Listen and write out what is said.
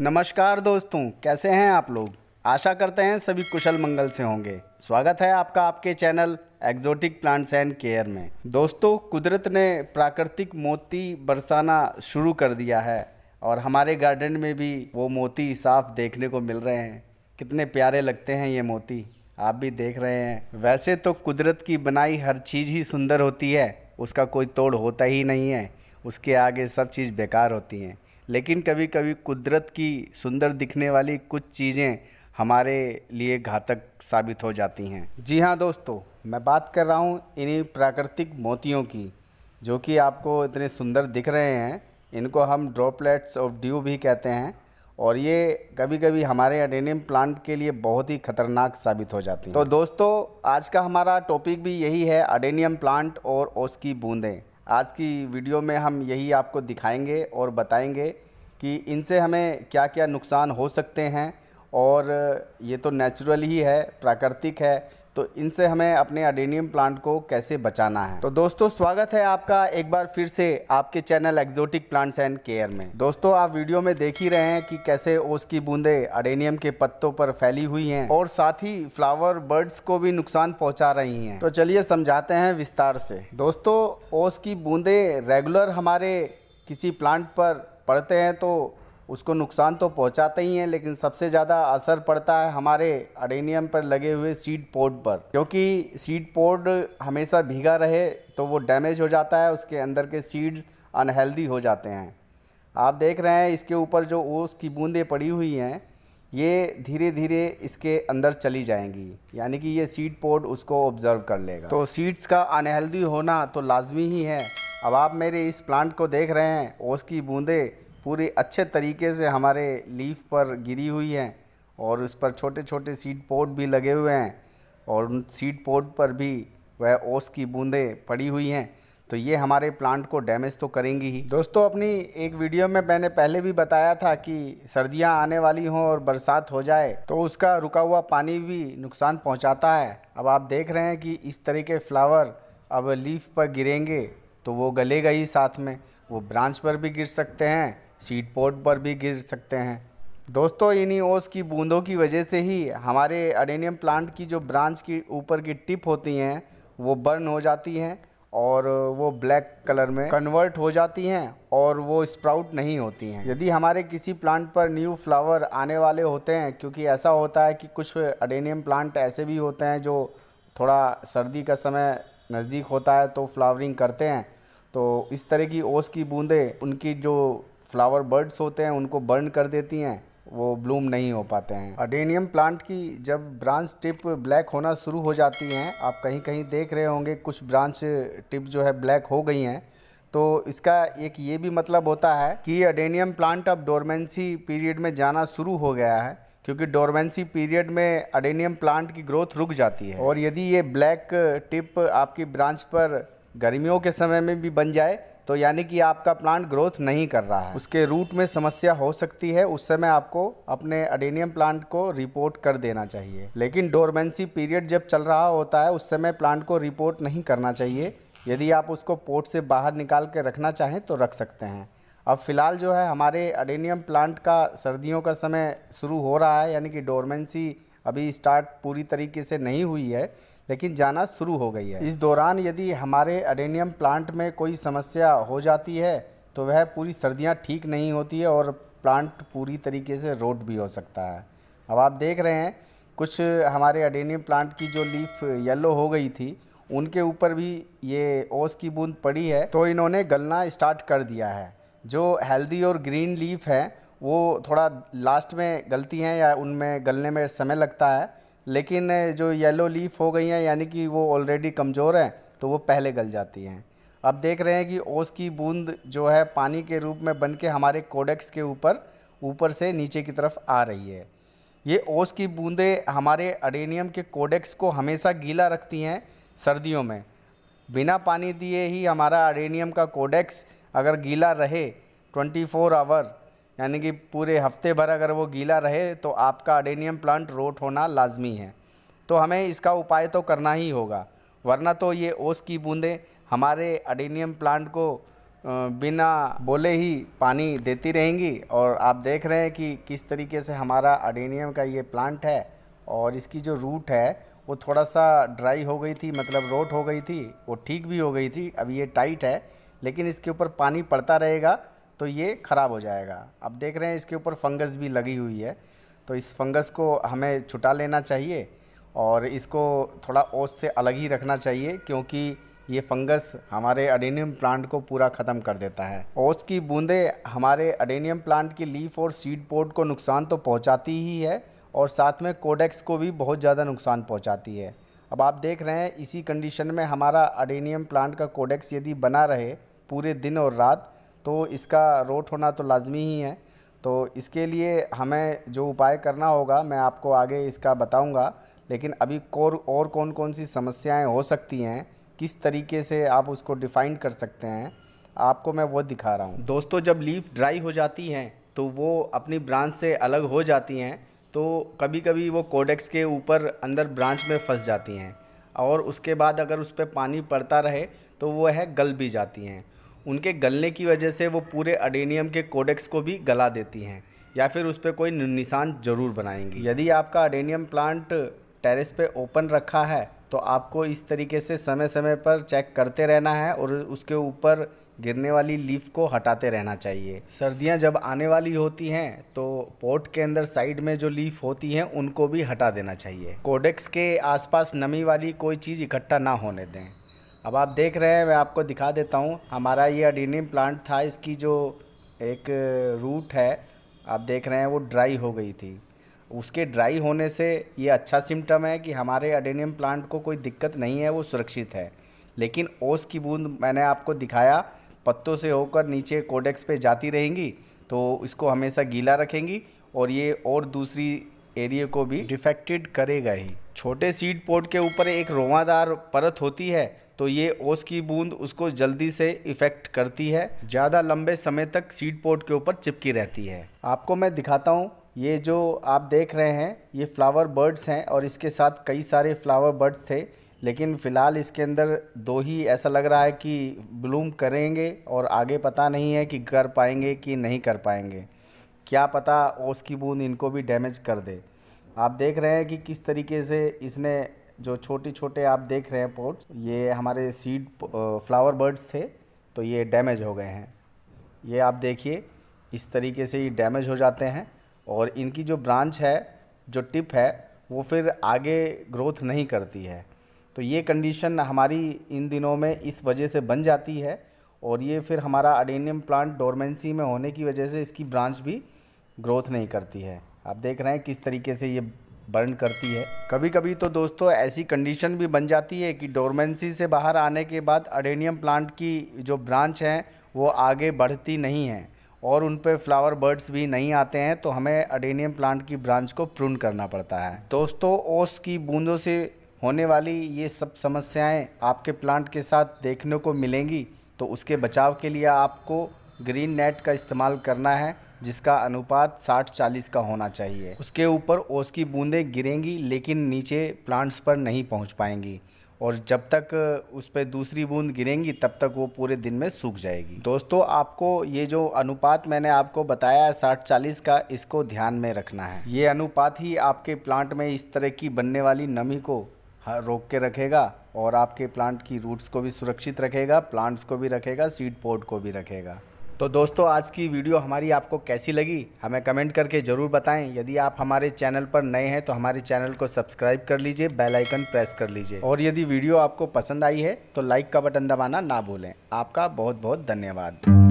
नमस्कार दोस्तों कैसे हैं आप लोग आशा करते हैं सभी कुशल मंगल से होंगे स्वागत है आपका आपके channel exotic plants and care में दोस्तों कुदरत ने प्राकृतिक मोती बरसाना शुरू कर दिया है और हमारे गार्डन में भी वो मोती साफ देखने को मिल रहे हैं कितने प्यारे लगते हैं ये मोती आप भी देख रहे हैं वैसे तो कुदरत की बनाई हर चीज़ ही सुंदर होती है उसका कोई तोड़ होता ही नहीं है उसके आगे सब चीज़ बेकार होती हैं लेकिन कभी कभी कुदरत की सुंदर दिखने वाली कुछ चीज़ें हमारे लिए घातक साबित हो जाती हैं जी हाँ दोस्तों मैं बात कर रहा हूँ इन्हीं प्राकृतिक मोतियों की जो कि आपको इतने सुंदर दिख रहे हैं इनको हम ड्रॉपलेट्स ऑफ ड्यू भी कहते हैं और ये कभी कभी हमारे अडेनियम प्लांट के लिए बहुत ही खतरनाक साबित हो जाती है तो दोस्तों आज का हमारा टॉपिक भी यही है अडेनियम प्लांट और उसकी बूंदें आज की वीडियो में हम यही आपको दिखाएंगे और बताएंगे कि इनसे हमें क्या क्या नुकसान हो सकते हैं और ये तो नेचुरल ही है प्राकृतिक है तो इनसे हमें अपने अडेनियम प्लांट को कैसे बचाना है तो दोस्तों स्वागत है आपका एक बार फिर से आपके channel exotic plants and care में दोस्तों आप वीडियो में देख ही रहे हैं कि कैसे ओस की बूंदें अडेनियम के पत्तों पर फैली हुई हैं और साथ ही फ्लावर बर्ड्स को भी नुकसान पहुंचा रही हैं तो चलिए समझाते हैं विस्तार से दोस्तों ओस की बूंदे रेगुलर हमारे किसी प्लांट पर पढ़ते हैं तो उसको नुकसान तो पहुंचाते ही हैं लेकिन सबसे ज़्यादा असर पड़ता है हमारे अडेनियम पर लगे हुए सीड पोड पर क्योंकि सीड पोर्ड हमेशा भीगा रहे तो वो डैमेज हो जाता है उसके अंदर के सीड अनहेल्दी हो जाते हैं आप देख रहे हैं इसके ऊपर जो ओस की बूंदें पड़ी हुई हैं ये धीरे धीरे इसके अंदर चली जाएंगी यानी कि ये सीड पोर्ट उसको ऑब्ज़र्व कर लेगा तो सीड्स का अनहेल्दी होना तो लाजमी ही है अब आप मेरे इस प्लांट को देख रहे हैं ओस की बूंदें पूरी अच्छे तरीके से हमारे लीफ पर गिरी हुई हैं और उस पर छोटे छोटे सीड पोड भी लगे हुए हैं और उन सीड पोड पर भी वह ओस की बूंदें पड़ी हुई हैं तो ये हमारे प्लांट को डैमेज तो करेंगी ही दोस्तों अपनी एक वीडियो में मैंने पहले भी बताया था कि सर्दियां आने वाली हों और बरसात हो जाए तो उसका रुका हुआ पानी भी नुकसान पहुंचाता है अब आप देख रहे हैं कि इस तरह के फ्लावर अब लीफ पर गिरेंगे तो वो गलेगा ही साथ में वो ब्रांच पर भी गिर सकते हैं सीट पोर्ट पर भी गिर सकते हैं दोस्तों इन्हीं ओस की बूंदों की वजह से ही हमारे अडेनियम प्लांट की जो ब्रांच की ऊपर की टिप होती हैं वो बर्न हो जाती हैं और वो ब्लैक कलर में कन्वर्ट हो जाती हैं और वो स्प्राउट नहीं होती हैं यदि हमारे किसी प्लांट पर न्यू फ्लावर आने वाले होते हैं क्योंकि ऐसा होता है कि कुछ अडेनियम प्लांट ऐसे भी होते हैं जो थोड़ा सर्दी का समय नज़दीक होता है तो फ्लावरिंग करते हैं तो इस तरह की ओस की बूंदें उनकी जो फ्लावर बर्ड्स होते हैं उनको बर्न कर देती हैं वो ब्लूम नहीं हो पाते हैं अडेनियम प्लांट की जब ब्रांच टिप ब्लैक होना शुरू हो जाती हैं आप कहीं कहीं देख रहे होंगे कुछ ब्रांच टिप जो है ब्लैक हो गई हैं तो इसका एक ये भी मतलब होता है कि अडेनियम प्लांट अब डोरमेंसी पीरियड में जाना शुरू हो गया है क्योंकि डोरमेंसी पीरियड में अडेनियम प्लांट की ग्रोथ रुक जाती है और यदि ये ब्लैक टिप आपकी ब्रांच पर गर्मियों के समय में भी बन जाए तो यानी कि आपका प्लांट ग्रोथ नहीं कर रहा है उसके रूट में समस्या हो सकती है उस समय आपको अपने अडेनियम प्लांट को रिपोर्ट कर देना चाहिए लेकिन डोरमेंसी पीरियड जब चल रहा होता है उस समय प्लांट को रिपोर्ट नहीं करना चाहिए यदि आप उसको पोर्ट से बाहर निकाल के रखना चाहें तो रख सकते हैं अब फ़िलहाल जो है हमारे अडेनियम प्लांट का सर्दियों का समय शुरू हो रहा है यानी कि डोरमेंसी अभी स्टार्ट पूरी तरीके से नहीं हुई है लेकिन जाना शुरू हो गई है इस दौरान यदि हमारे अडेनियम प्लांट में कोई समस्या हो जाती है तो वह पूरी सर्दियाँ ठीक नहीं होती है और प्लांट पूरी तरीके से रोट भी हो सकता है अब आप देख रहे हैं कुछ हमारे अडेनियम प्लांट की जो लीफ येलो हो गई थी उनके ऊपर भी ये ओस की बूंद पड़ी है तो इन्होंने गलना स्टार्ट कर दिया है जो हेल्दी और ग्रीन लीफ है वो थोड़ा लास्ट में गलती हैं या उनमें गलने में समय लगता है लेकिन जो येलो लीफ हो गई हैं यानी कि वो ऑलरेडी कमज़ोर हैं तो वो पहले गल जाती हैं अब देख रहे हैं कि ओस की बूंद जो है पानी के रूप में बन के हमारे कोडेक्स के ऊपर ऊपर से नीचे की तरफ आ रही है ये ओस की बूंदें हमारे अडेनियम के कोडेक्स को हमेशा गीला रखती हैं सर्दियों में बिना पानी दिए ही हमारा अडेनियम का कोडेक्स अगर गीला रहे 24 आवर यानी कि पूरे हफ्ते भर अगर वो गीला रहे तो आपका अडेनियम प्लांट रोट होना लाजमी है तो हमें इसका उपाय तो करना ही होगा वरना तो ये ओस की बूंदें हमारे अडेनियम प्लांट को बिना बोले ही पानी देती रहेंगी और आप देख रहे हैं कि किस तरीके से हमारा अडेनियम का ये प्लांट है और इसकी जो रूट है वो थोड़ा सा ड्राई हो गई थी मतलब रोट हो गई थी वो ठीक भी हो गई थी अब ये टाइट है लेकिन इसके ऊपर पानी पड़ता रहेगा तो ये ख़राब हो जाएगा अब देख रहे हैं इसके ऊपर फंगस भी लगी हुई है तो इस फंगस को हमें छुटा लेना चाहिए और इसको थोड़ा ओस से अलग ही रखना चाहिए क्योंकि ये फंगस हमारे अडेनियम प्लांट को पूरा ख़त्म कर देता है ओस की बूंदें हमारे अडेनियम प्लांट की लीफ और सीड पोड को नुकसान तो पहुंचाती ही है और साथ में कोडेक्स को भी बहुत ज़्यादा नुकसान पहुंचाती है अब आप देख रहे हैं इसी कंडीशन में हमारा अडेनियम प्लांट का कोडेक्स यदि बना रहे पूरे दिन और रात तो इसका रोट होना तो लाजमी ही है तो इसके लिए हमें जो उपाय करना होगा मैं आपको आगे इसका बताऊंगा लेकिन अभी और और कौन कौन सी समस्याएं हो सकती हैं किस तरीके से आप उसको डिफ़ाइन कर सकते हैं आपको मैं वो दिखा रहा हूँ दोस्तों जब लीफ ड्राई हो जाती हैं तो वो अपनी ब्रांच से अलग हो जाती हैं तो कभी कभी वो कोडेक्स के ऊपर अंदर ब्रांच में फंस जाती हैं और उसके बाद अगर उस पर पानी पड़ता रहे तो वह है गल भी जाती हैं उनके गलने की वजह से वो पूरे अडेनियम के कोडेक्स को भी गला देती हैं या फिर उस पर कोई निशान ज़रूर बनाएंगी यदि आपका अडेनियम प्लांट टेरेस पे ओपन रखा है तो आपको इस तरीके से समय समय पर चेक करते रहना है और उसके ऊपर गिरने वाली लीफ को हटाते रहना चाहिए सर्दियां जब आने वाली होती हैं तो पोर्ट के अंदर साइड में जो लीफ होती हैं उनको भी हटा देना चाहिए कोडेक्स के आसपास नमी वाली कोई चीज़ इकट्ठा ना होने दें अब आप देख रहे हैं मैं आपको दिखा देता हूँ हमारा ये अडीनियम प्लांट था इसकी जो एक रूट है आप देख रहे हैं वो ड्राई हो गई थी उसके ड्राई होने से ये अच्छा सिम्टम है कि हमारे अडेनियम प्लांट को कोई दिक्कत नहीं है वो सुरक्षित है लेकिन ओस की बूंद मैंने आपको दिखाया पत्तों से होकर नीचे कोडेक्स पे जाती रहेंगी तो इसको हमेशा गीला रखेंगी और ये और दूसरी एरिया को भी डिफेक्टेड करेगा ही छोटे सीड पोर्ट के ऊपर एक रोवादार परत होती है तो ये ओस की बूंद उसको जल्दी से इफ़ेक्ट करती है ज़्यादा लंबे समय तक सीट पोर्ट के ऊपर चिपकी रहती है आपको मैं दिखाता हूँ ये जो आप देख रहे हैं ये फ्लावर बर्ड्स हैं और इसके साथ कई सारे फ्लावर बर्ड्स थे लेकिन फ़िलहाल इसके अंदर दो ही ऐसा लग रहा है कि ब्लूम करेंगे और आगे पता नहीं है कि कर पाएंगे कि नहीं कर पाएंगे क्या पता ओस की बूंद इनको भी डैमेज कर दे आप देख रहे हैं कि किस तरीके से इसने जो छोटे छोटे आप देख रहे हैं पोर्ट्स ये हमारे सीड फ्लावर बर्ड्स थे तो ये डैमेज हो गए हैं ये आप देखिए इस तरीके से ये डैमेज हो जाते हैं और इनकी जो ब्रांच है जो टिप है वो फिर आगे ग्रोथ नहीं करती है तो ये कंडीशन हमारी इन दिनों में इस वजह से बन जाती है और ये फिर हमारा अडेनियम प्लांट डोरमेंसी में होने की वजह से इसकी ब्रांच भी ग्रोथ नहीं करती है आप देख रहे हैं किस तरीके से ये बर्न करती है कभी कभी तो दोस्तों ऐसी कंडीशन भी बन जाती है कि डोरमेंसी से बाहर आने के बाद अडेनियम प्लांट की जो ब्रांच हैं वो आगे बढ़ती नहीं है और उन पर फ्लावर बर्ड्स भी नहीं आते हैं तो हमें अडेनियम प्लांट की ब्रांच को प्रून करना पड़ता है दोस्तों ओस की बूंदों से होने वाली ये सब समस्याएं आपके प्लांट के साथ देखने को मिलेंगी तो उसके बचाव के लिए आपको ग्रीन नेट का इस्तेमाल करना है जिसका अनुपात 60-40 का होना चाहिए उसके ऊपर ओस की बूंदें गिरेंगी लेकिन नीचे प्लांट्स पर नहीं पहुंच पाएंगी और जब तक उस पर दूसरी बूंद गिरेंगी तब तक वो पूरे दिन में सूख जाएगी दोस्तों आपको ये जो अनुपात मैंने आपको बताया है साठ चालीस का इसको ध्यान में रखना है ये अनुपात ही आपके प्लांट में इस तरह की बनने वाली नमी को रोक के रखेगा और आपके प्लांट की रूट्स को भी सुरक्षित रखेगा प्लांट्स को भी रखेगा सीड पोर्ट को भी रखेगा तो दोस्तों आज की वीडियो हमारी आपको कैसी लगी हमें कमेंट करके ज़रूर बताएं यदि आप हमारे चैनल पर नए हैं तो हमारे चैनल को सब्सक्राइब कर लीजिए बेल आइकन प्रेस कर लीजिए और यदि वीडियो आपको पसंद आई है तो लाइक का बटन दबाना ना भूलें आपका बहुत बहुत धन्यवाद